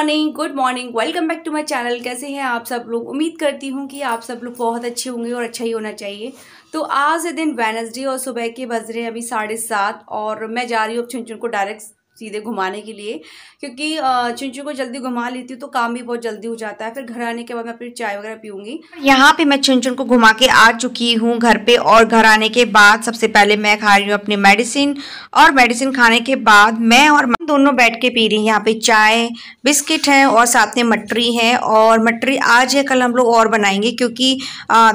morning good morning welcome back to my channel कैसे हैं आप सब लोग उम्मीद करती हूँ कि आप सब लोग बहुत अच्छे होंगे और अच्छा ही होना चाहिए तो आज दिन वेनसडे और सुबह के बज रहे हैं अभी साढ़े सात और मैं जा रही हूँ अब छुन को डायरेक्ट सीधे घुमाने के लिए क्योंकि चिंचू को जल्दी घुमा लेती हूँ तो काम भी बहुत जल्दी हो जाता है फिर घर आने के बाद मैं फिर चाय वगैरह पीऊंगी यहाँ पे मैं चिंचुन को घुमा के आ चुकी हूँ घर पे और घर आने के बाद सबसे पहले मैं खा रही हूँ अपनी मेडिसिन और मेडिसिन खाने के बाद मैं और दोनों बैठ के पी रही यहाँ पे चाय बिस्किट है और साथ में मटरी है और मटरी आज है कल हम लोग और बनाएंगे क्योंकि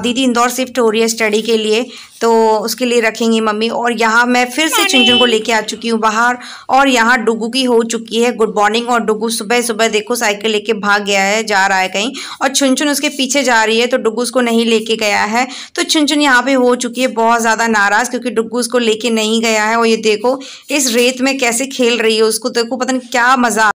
दीदी इंदौर शिफ्ट हो रही है स्टडी के लिए तो उसके लिए रखेंगी मम्मी और यहाँ मैं फिर से चिंचन को लेके आ चुकी हूँ बाहर और यहाँ डुगू की हो चुकी है गुड मॉर्निंग और डुगू सुबह सुबह देखो साइकिल लेके भाग गया है जा रहा है कहीं और छुनछुन उसके पीछे जा रही है तो डुगू उसको नहीं लेके गया है तो छुनछुन यहाँ पे हो चुकी है बहुत ज़्यादा नाराज़ क्योंकि डुगू उसको लेके नहीं गया है और ये देखो इस रेत में कैसे खेल रही है उसको देखो पता नहीं क्या मज़ा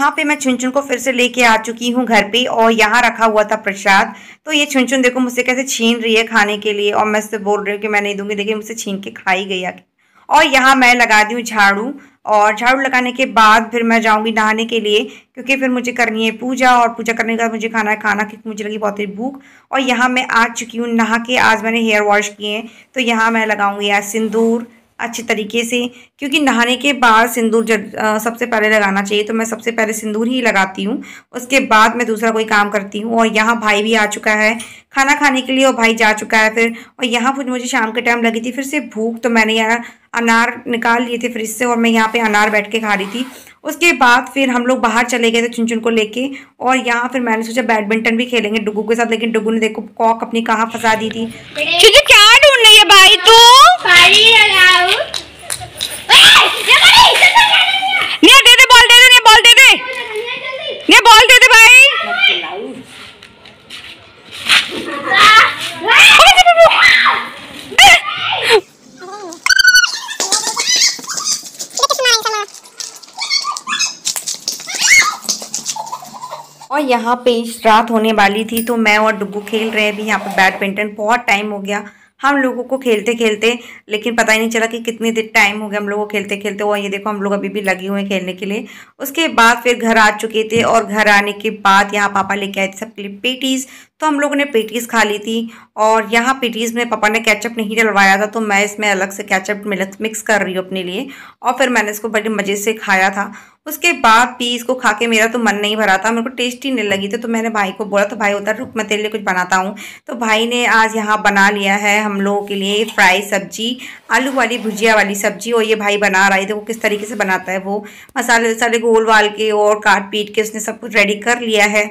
यहाँ पे मैं छुन को फिर से लेके आ चुकी हूँ घर पे और यहाँ रखा हुआ था प्रसाद तो ये छुन देखो मुझसे कैसे छीन रही है खाने के लिए और मैं इससे बोल रही हूँ कि मैं नहीं दूंगी देखिए मुझसे छीन के खाई गई आगे और यहाँ मैं लगा दी हूँ झाड़ू और झाड़ू लगाने के बाद फिर मैं जाऊँगी नहाने के लिए क्योंकि फिर मुझे करनी है पूजा और पूजा करने के बाद मुझे खाना है खाना क्योंकि मुझे लगी बहुत ही भूख और यहाँ मैं आ चुकी हूँ नहा के आज मैंने हेयर वॉश किए हैं तो यहाँ मैं लगाऊँगी यार सिंदूर अच्छे तरीके से क्योंकि नहाने के बाद सिंदूर जब सबसे पहले लगाना चाहिए तो मैं सबसे पहले सिंदूर ही लगाती हूँ उसके बाद मैं दूसरा कोई काम करती हूँ और यहाँ भाई भी आ चुका है खाना खाने के लिए और भाई जा चुका है फिर और यहाँ फिर मुझे शाम के टाइम लगी थी फिर से भूख तो मैंने यहाँ अनार निकाल लिए थे फ्रिज से और मैं यहाँ पे अनार बैठ के खा रही थी उसके बाद फिर हम लोग बाहर चले गए थे चुन चुन को लेके और यहाँ फिर मैंने सोचा बैडमिंटन भी खेलेंगे डुगू के साथ लेकिन डुगू ने देखो कॉक अपनी कहाँ फंसा दी थी भाई तू ने दे दे बॉल दे दे ये बॉल दे दे ये बॉल दे दे भाई और यहाँ पे रात होने वाली थी तो मैं और डुब्बू खेल रहे थे यहाँ पे बैडमिंटन बहुत टाइम हो गया हम लोगों को खेलते खेलते लेकिन पता ही नहीं चला कि कितनी देर टाइम हो गया हम लोगों को खेलते खेलते और ये देखो हम लोग अभी भी लगे हुए हैं खेलने के लिए उसके बाद फिर घर आ चुके थे और घर आने के बाद यहाँ पापा लेके आए थे सबके लिए पेटीज़ तो हम लोगों ने पेटीज़ खा ली थी और यहाँ पेटीज़ में पापा ने कैचअप नहीं डलवाया था तो मैं इसमें अलग से कैचअप मिक्स कर रही हूँ अपने लिए और फिर मैंने इसको बड़े मज़े से खाया था उसके बाद भी इसको खा के मेरा तो मन नहीं भरा था मेरे को टेस्टी नहीं लगी थी तो मैंने भाई को बोला तो भाई उधर रुक मैं तेरे लिए कुछ बनाता हूँ तो भाई ने आज यहाँ बना लिया है हम लोगों के लिए फ्राई सब्जी आलू वाली भुजिया वाली सब्जी और ये भाई बना रहा है देखो किस तरीके से बनाता है वो मसाले वसाले गोल वाल के और काट पीट के उसने सब कुछ रेडी कर लिया है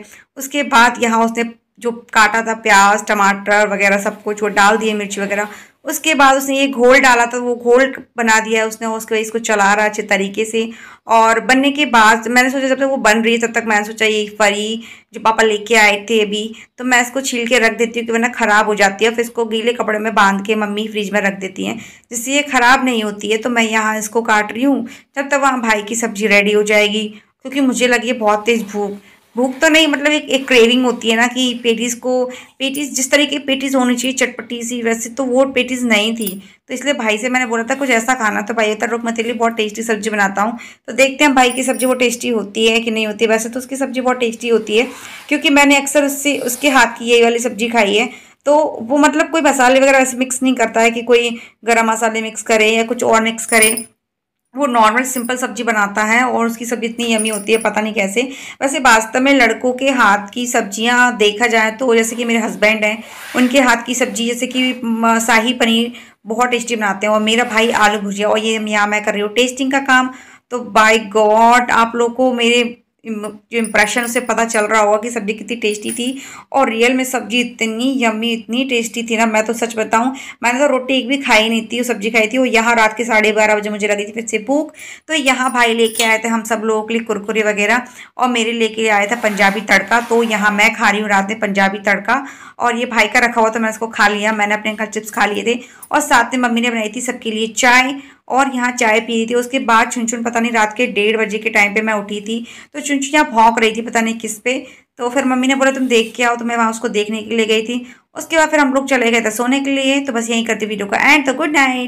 उसके बाद यहाँ उसने जो काटा था प्याज टमाटर वगैरह सब कुछ वो डाल दिए मिर्ची वगैरह उसके बाद उसने ये घोल डाला था वो घोल बना दिया उसने उसके इसको चला रहा अच्छे तरीके से और बनने के बाद मैंने सोचा जब तक वो बन रही है तब तक मैंने सोचा ये फरी जो पापा लेके आए थे अभी तो मैं इसको छील के रख देती हूँ कि वरना ख़राब हो जाती है फिर इसको गीले कपड़े में बांध के मम्मी फ्रिज में रख देती हैं जिससे ये ख़राब नहीं होती है तो मैं यहाँ इसको काट रही हूँ जब तक वहाँ भाई की सब्ज़ी रेडी हो जाएगी क्योंकि मुझे लगी बहुत तेज़ भूख भूख तो नहीं मतलब एक एक क्रेविंग होती है ना कि पेटीज़ को पेटीज़ जिस तरीके की पेटीज़ होनी चाहिए चटपटी सी वैसे तो वो पेटीज़ नहीं थी तो इसलिए भाई से मैंने बोला था कुछ ऐसा खाना तो भाई रुक मैं तेरे बहुत टेस्टी सब्ज़ी बनाता हूँ तो देखते हैं भाई की सब्ज़ी वो टेस्टी होती है कि नहीं होती है वैसे तो उसकी सब्ज़ी बहुत टेस्टी होती है क्योंकि मैंने अक्सर उससे उसके हाथ की ये वाली सब्ज़ी खाई है तो वो मतलब कोई मसाले वगैरह ऐसे मिक्स नहीं करता है कि कोई गर्म मसाले मिक्स करे या कुछ और मिक्स करे वो नॉर्मल सिंपल सब्जी बनाता है और उसकी सब्जी इतनी यमी होती है पता नहीं कैसे वैसे वास्तव में लड़कों के हाथ की सब्जियां देखा जाए तो जैसे कि मेरे हस्बैंड हैं उनके हाथ की सब्जी जैसे कि शाही पनीर बहुत टेस्टी बनाते हैं और मेरा भाई आलू भुजिया और ये यहाँ मैं कर रही हूँ टेस्टिंग का काम तो बाई गॉड आप लोग को मेरे जो इम्प्रेशन से पता चल रहा होगा कि सब्जी कितनी टेस्टी थी और रियल में सब्जी इतनी यम्मी इतनी टेस्टी थी ना मैं तो सच बताऊं मैंने तो रोटी एक भी खाई नहीं थी वो सब्जी खाई थी वो यहाँ रात के साढ़े बारह बजे मुझे लगी थी फिर से भूख तो यहाँ भाई लेके आए थे हम सब लोगों के लिए कुरकुरे वगैरह और मेरे लेके आया था पंजाबी तड़का तो यहाँ मैं खा रही हूँ रात में पंजाबी तड़का और ये भाई का रखा हुआ तो मैंने उसको खा लिया मैंने अपने घर चिप्स खा लिए थे और साथ में मम्मी ने बनाई थी सबके लिए चाय और यहाँ चाय पी रही थी उसके बाद छुन पता नहीं रात के डेढ़ बजे के टाइम पे मैं उठी थी तो छुन यहाँ भौंक रही थी पता नहीं किस पे तो फिर मम्मी ने बोला तुम देख के आओ तो मैं वहाँ उसको देखने के लिए गई थी उसके बाद फिर हम लोग चले गए थे सोने के लिए तो बस यहीं करती वीडियो का एंड तो गुड नाइट